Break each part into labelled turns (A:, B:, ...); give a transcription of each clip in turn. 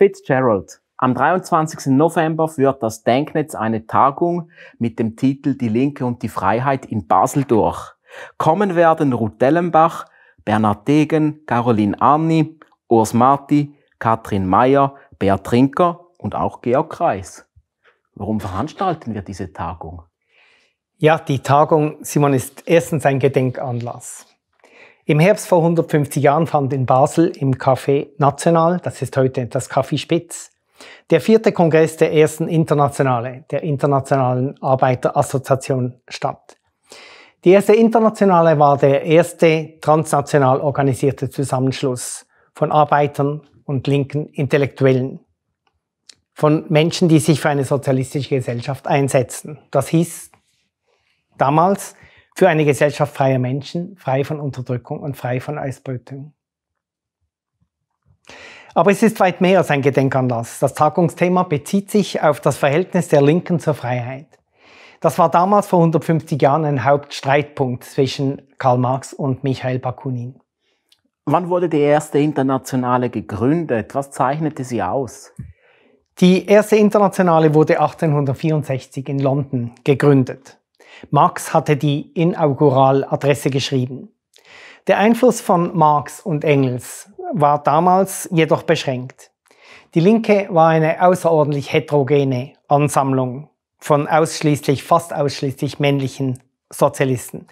A: Fitzgerald. Am 23. November führt das Denknetz eine Tagung mit dem Titel Die Linke und die Freiheit in Basel durch. Kommen werden Ruth Dellenbach, Bernhard Degen, Caroline Arni, Urs Marti, Katrin Mayer, Bert Trinker und auch Georg Kreis. Warum veranstalten wir diese Tagung?
B: Ja, die Tagung, Simon, ist erstens ein Gedenkanlass. Im Herbst vor 150 Jahren fand in Basel im Café National, das ist heute das Café Spitz, der vierte Kongress der ersten Internationale, der Internationalen Arbeiterassoziation statt. Die erste Internationale war der erste transnational organisierte Zusammenschluss von Arbeitern und linken Intellektuellen, von Menschen, die sich für eine sozialistische Gesellschaft einsetzten. Das hieß damals für eine Gesellschaft freier Menschen, frei von Unterdrückung und frei von Ausbeutung. Aber es ist weit mehr als ein Gedenkanlass. Das Tagungsthema bezieht sich auf das Verhältnis der Linken zur Freiheit. Das war damals vor 150 Jahren ein Hauptstreitpunkt zwischen Karl Marx und Michael
A: Bakunin. Wann wurde die erste Internationale gegründet? Was zeichnete sie aus? Die erste Internationale wurde 1864 in
B: London gegründet. Marx hatte die Inauguraladresse geschrieben. Der Einfluss von Marx und Engels war damals jedoch beschränkt. Die Linke war eine außerordentlich heterogene Ansammlung von ausschließlich, fast ausschließlich männlichen Sozialisten.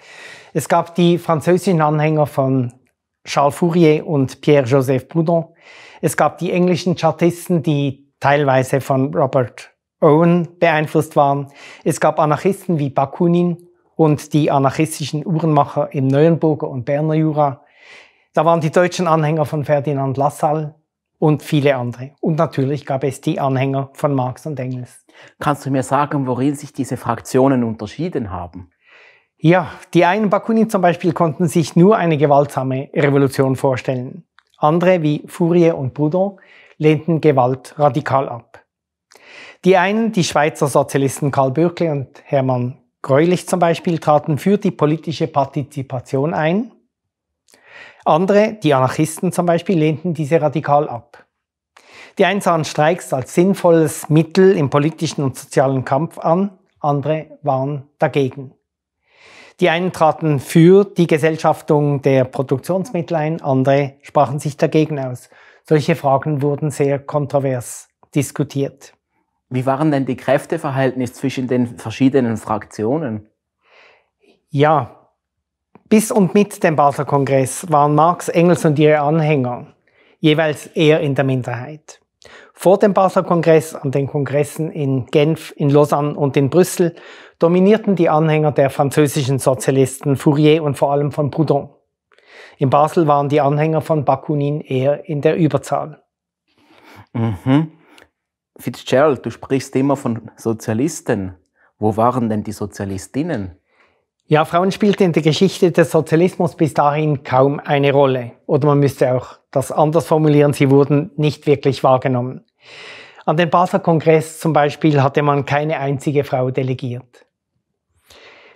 B: Es gab die französischen Anhänger von Charles Fourier und Pierre-Joseph Proudhon. Es gab die englischen Chartisten, die teilweise von Robert Owen beeinflusst waren. Es gab Anarchisten wie Bakunin und die anarchistischen Uhrenmacher im Neuenburger und Berner Jura. Da waren die deutschen Anhänger von Ferdinand Lassalle und viele andere. Und natürlich gab es die Anhänger von Marx und Engels.
A: Kannst du mir sagen, worin sich diese Fraktionen unterschieden haben?
B: Ja, die einen Bakunin zum Beispiel konnten sich nur eine gewaltsame Revolution vorstellen. Andere wie Fourier und Proudhon lehnten Gewalt radikal ab. Die einen, die Schweizer Sozialisten Karl Bürkle und Hermann Greulich zum Beispiel, traten für die politische Partizipation ein. Andere, die Anarchisten zum Beispiel, lehnten diese radikal ab. Die einen sahen Streiks als sinnvolles Mittel im politischen und sozialen Kampf an, andere waren dagegen. Die einen traten für die Gesellschaftung der Produktionsmittel ein, andere sprachen sich dagegen aus. Solche Fragen wurden sehr
A: kontrovers diskutiert. Wie waren denn die Kräfteverhältnisse zwischen den verschiedenen Fraktionen?
B: Ja, bis und mit dem Basler Kongress waren Marx, Engels und ihre Anhänger jeweils eher in der Minderheit. Vor dem Basler Kongress, an den Kongressen in Genf, in Lausanne und in Brüssel dominierten die Anhänger der französischen Sozialisten Fourier und vor allem von Proudhon. In Basel waren die Anhänger von Bakunin eher in der Überzahl.
A: Mhm. Fitzgerald, du sprichst immer von Sozialisten. Wo waren denn die Sozialistinnen?
B: Ja, Frauen spielten in der Geschichte des Sozialismus bis dahin kaum eine Rolle. Oder man müsste auch das anders formulieren, sie wurden nicht wirklich wahrgenommen. An den Basler Kongress zum Beispiel hatte man keine einzige Frau delegiert.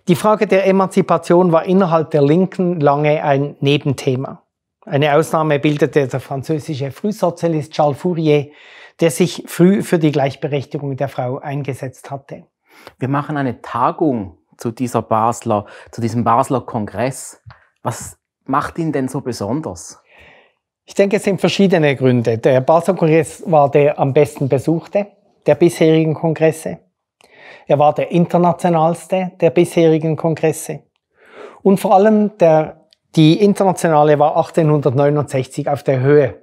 B: Die Frage der Emanzipation war innerhalb der Linken lange ein Nebenthema. Eine Ausnahme bildete der französische Frühsozialist Charles Fourier, der sich früh für die Gleichberechtigung der Frau eingesetzt hatte.
A: Wir machen eine Tagung zu dieser Basler, zu diesem Basler Kongress. Was macht ihn denn so besonders? Ich denke, es sind verschiedene Gründe. Der Basler Kongress war
B: der am besten besuchte der bisherigen Kongresse. Er war der internationalste der bisherigen Kongresse. Und vor allem der, die internationale war 1869 auf der Höhe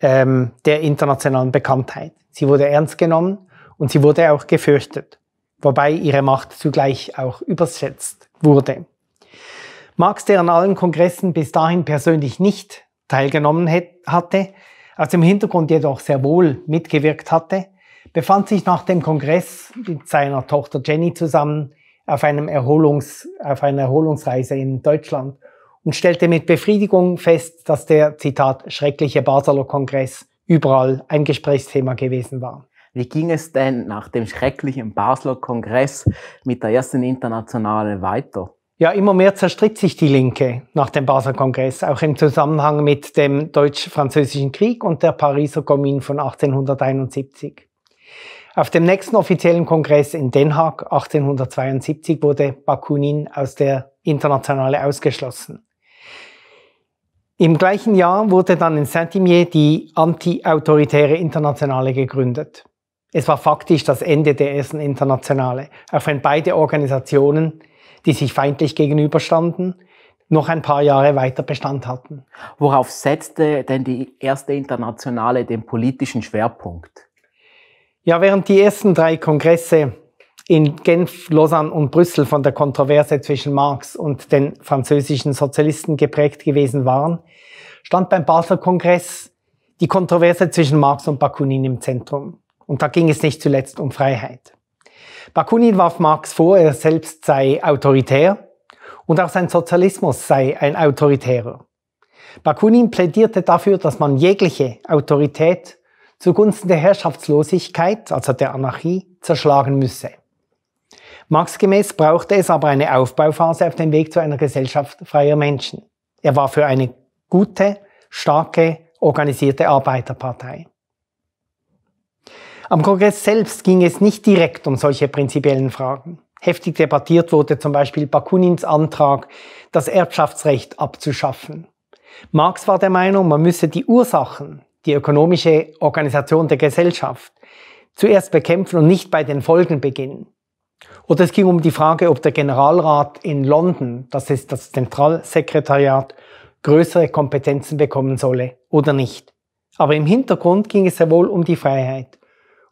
B: ähm, der internationalen Bekanntheit. Sie wurde ernst genommen und sie wurde auch gefürchtet, wobei ihre Macht zugleich auch überschätzt wurde. Marx, der an allen Kongressen bis dahin persönlich nicht teilgenommen hatte, aus dem Hintergrund jedoch sehr wohl mitgewirkt hatte, befand sich nach dem Kongress mit seiner Tochter Jenny zusammen auf, einem Erholungs-, auf einer Erholungsreise in Deutschland und stellte mit Befriedigung fest, dass der, Zitat, schreckliche Basler Kongress überall ein Gesprächsthema
A: gewesen war. Wie ging es denn nach dem schrecklichen Basler Kongress mit der ersten Internationale weiter?
B: Ja, immer mehr zerstritt sich die Linke nach dem Basler Kongress, auch im Zusammenhang mit dem Deutsch-Französischen Krieg und der Pariser Commune von 1871. Auf dem nächsten offiziellen Kongress in Den Haag 1872 wurde Bakunin aus der Internationale ausgeschlossen. Im gleichen Jahr wurde dann in Saint-Imier die Anti-Autoritäre Internationale gegründet. Es war faktisch das Ende der ersten Internationale, auch wenn beide Organisationen, die sich feindlich gegenüberstanden, noch ein paar Jahre weiter Bestand
A: hatten. Worauf setzte denn die erste Internationale den politischen Schwerpunkt? Ja,
B: während die ersten drei Kongresse in Genf, Lausanne und Brüssel von der Kontroverse zwischen Marx und den französischen Sozialisten geprägt gewesen waren, stand beim Basler Kongress die Kontroverse zwischen Marx und Bakunin im Zentrum. Und da ging es nicht zuletzt um Freiheit. Bakunin warf Marx vor, er selbst sei autoritär und auch sein Sozialismus sei ein autoritärer. Bakunin plädierte dafür, dass man jegliche Autorität zugunsten der Herrschaftslosigkeit, also der Anarchie, zerschlagen müsse. Marx-gemäß brauchte es aber eine Aufbauphase auf dem Weg zu einer Gesellschaft freier Menschen. Er war für eine gute, starke, organisierte Arbeiterpartei. Am Kongress selbst ging es nicht direkt um solche prinzipiellen Fragen. Heftig debattiert wurde zum Beispiel Bakunins Antrag, das Erbschaftsrecht abzuschaffen. Marx war der Meinung, man müsse die Ursachen, die ökonomische Organisation der Gesellschaft, zuerst bekämpfen und nicht bei den Folgen beginnen. Oder es ging um die Frage, ob der Generalrat in London, das ist das Zentralsekretariat, größere Kompetenzen bekommen solle oder nicht. Aber im Hintergrund ging es ja wohl um die Freiheit,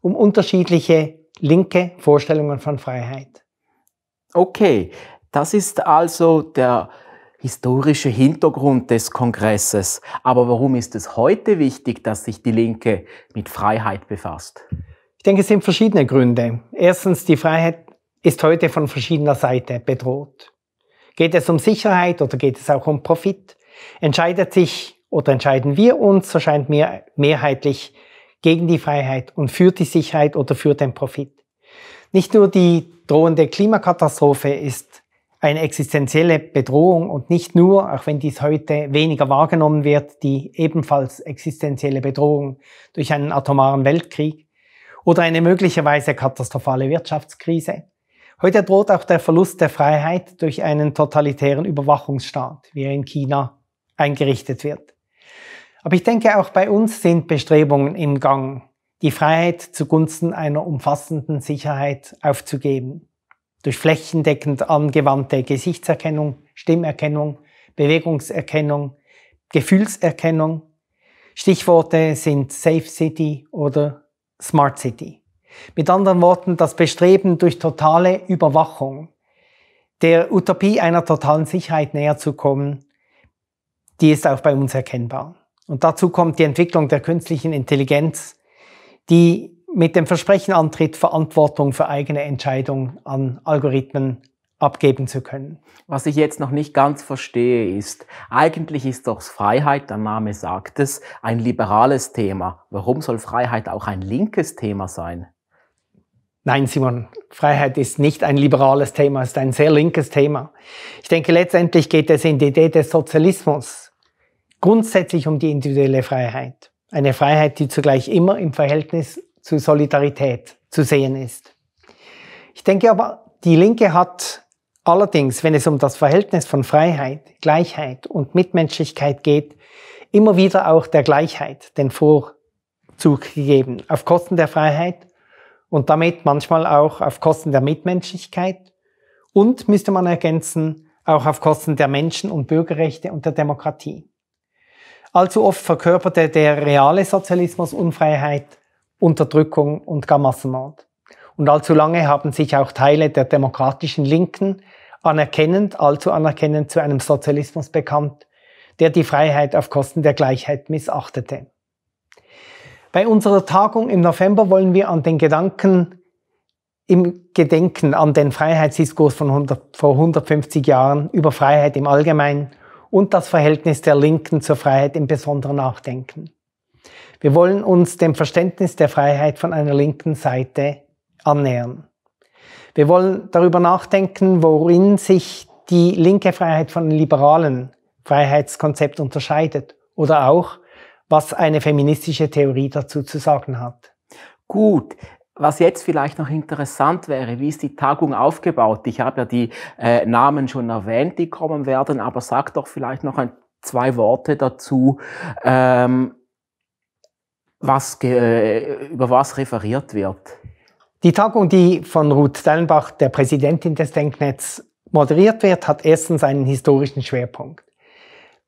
B: um unterschiedliche linke Vorstellungen von Freiheit.
A: Okay, das ist also der historische Hintergrund des Kongresses. Aber warum ist es heute wichtig, dass sich die Linke mit Freiheit befasst?
B: Ich denke, es sind verschiedene Gründe. Erstens, die Freiheit ist heute von verschiedener Seite bedroht. Geht es um Sicherheit oder geht es auch um Profit? Entscheidet sich oder entscheiden wir uns, so scheint mir mehrheitlich, gegen die Freiheit und für die Sicherheit oder für den Profit. Nicht nur die drohende Klimakatastrophe ist eine existenzielle Bedrohung und nicht nur, auch wenn dies heute weniger wahrgenommen wird, die ebenfalls existenzielle Bedrohung durch einen atomaren Weltkrieg oder eine möglicherweise katastrophale Wirtschaftskrise. Heute droht auch der Verlust der Freiheit durch einen totalitären Überwachungsstaat, wie er in China eingerichtet wird. Aber ich denke, auch bei uns sind Bestrebungen im Gang, die Freiheit zugunsten einer umfassenden Sicherheit aufzugeben. Durch flächendeckend angewandte Gesichtserkennung, Stimmerkennung, Bewegungserkennung, Gefühlserkennung. Stichworte sind Safe City oder Smart City. Mit anderen Worten, das Bestreben durch totale Überwachung, der Utopie einer totalen Sicherheit näher zu kommen, die ist auch bei uns erkennbar. Und dazu kommt die Entwicklung der künstlichen Intelligenz, die mit dem Versprechen antritt, Verantwortung für eigene Entscheidungen an Algorithmen abgeben zu können.
A: Was ich jetzt noch nicht ganz verstehe ist, eigentlich ist doch Freiheit, der Name sagt es, ein liberales Thema. Warum soll Freiheit auch ein linkes Thema sein?
B: Nein, Simon, Freiheit ist nicht ein liberales Thema, es ist ein sehr linkes Thema. Ich denke, letztendlich geht es in die Idee des Sozialismus grundsätzlich um die individuelle Freiheit. Eine Freiheit, die zugleich immer im Verhältnis zu Solidarität zu sehen ist. Ich denke aber, die Linke hat allerdings, wenn es um das Verhältnis von Freiheit, Gleichheit und Mitmenschlichkeit geht, immer wieder auch der Gleichheit den Vorzug gegeben, auf Kosten der Freiheit und damit manchmal auch auf Kosten der Mitmenschlichkeit und, müsste man ergänzen, auch auf Kosten der Menschen- und Bürgerrechte und der Demokratie. Allzu oft verkörperte der reale Sozialismus Unfreiheit, Unterdrückung und gar Massenmord. Und allzu lange haben sich auch Teile der demokratischen Linken anerkennend, allzu anerkennend zu einem Sozialismus bekannt, der die Freiheit auf Kosten der Gleichheit missachtete. Bei unserer Tagung im November wollen wir an den Gedanken im Gedenken an den Freiheitsdiskurs von 100, vor 150 Jahren über Freiheit im Allgemeinen und das Verhältnis der Linken zur Freiheit im Besonderen nachdenken. Wir wollen uns dem Verständnis der Freiheit von einer linken Seite annähern. Wir wollen darüber nachdenken, worin sich die linke Freiheit von liberalen Freiheitskonzept unterscheidet oder auch, was eine feministische Theorie dazu zu sagen hat.
A: Gut, was jetzt vielleicht noch interessant wäre, wie ist die Tagung aufgebaut? Ich habe ja die äh, Namen schon erwähnt, die kommen werden, aber sag doch vielleicht noch ein, zwei Worte dazu, ähm, was, äh, über was referiert wird.
B: Die Tagung, die von Ruth Dellenbach, der Präsidentin des Denknetz, moderiert wird, hat erstens einen historischen Schwerpunkt.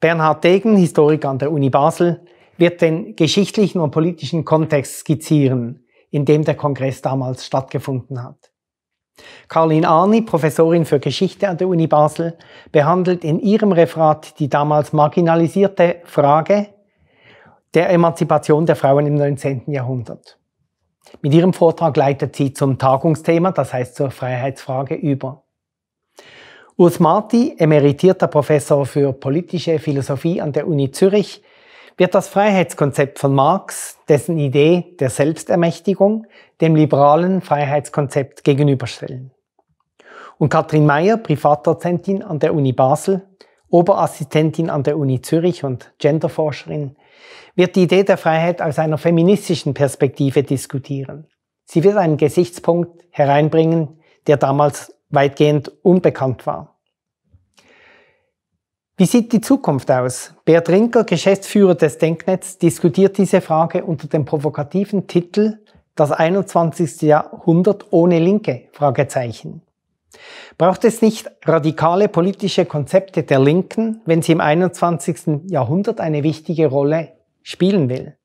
B: Bernhard Degen, Historiker an der Uni Basel, wird den geschichtlichen und politischen Kontext skizzieren, in dem der Kongress damals stattgefunden hat. Caroline Arni, Professorin für Geschichte an der Uni Basel, behandelt in ihrem Referat die damals marginalisierte Frage der Emanzipation der Frauen im 19. Jahrhundert. Mit ihrem Vortrag leitet sie zum Tagungsthema, das heißt zur Freiheitsfrage, über. Urs Marti, emeritierter Professor für politische Philosophie an der Uni Zürich, wird das Freiheitskonzept von Marx dessen Idee der Selbstermächtigung dem liberalen Freiheitskonzept gegenüberstellen. Und Katrin Meyer, Privatdozentin an der Uni Basel, Oberassistentin an der Uni Zürich und Genderforscherin, wird die Idee der Freiheit aus einer feministischen Perspektive diskutieren. Sie wird einen Gesichtspunkt hereinbringen, der damals weitgehend unbekannt war. Wie sieht die Zukunft aus? Bert Rinker, Geschäftsführer des Denknetz, diskutiert diese Frage unter dem provokativen Titel Das 21. Jahrhundert ohne Linke? Fragezeichen. Braucht es nicht radikale politische Konzepte der Linken, wenn sie im 21. Jahrhundert eine wichtige Rolle spielen will?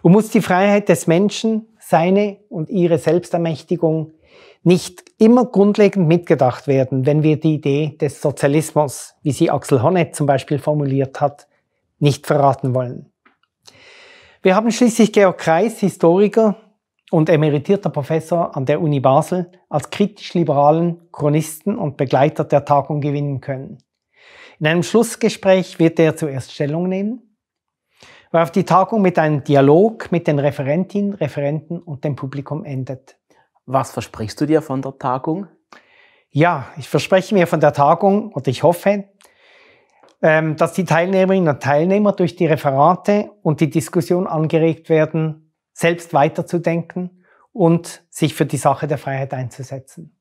B: Und muss die Freiheit des Menschen, seine und ihre Selbstermächtigung nicht immer grundlegend mitgedacht werden, wenn wir die Idee des Sozialismus, wie sie Axel Honneth zum Beispiel formuliert hat, nicht verraten wollen. Wir haben schließlich Georg Kreis, Historiker und emeritierter Professor an der Uni Basel, als kritisch-liberalen Chronisten und Begleiter der Tagung gewinnen können. In einem Schlussgespräch wird er zuerst Stellung nehmen, worauf die Tagung mit einem Dialog mit den Referentinnen, Referenten und dem Publikum endet. Was versprichst
A: du dir von der Tagung?
B: Ja, ich verspreche mir von der Tagung oder ich hoffe, ähm, dass die Teilnehmerinnen und Teilnehmer durch die Referate und die Diskussion angeregt werden, selbst weiterzudenken und sich für die Sache der Freiheit einzusetzen.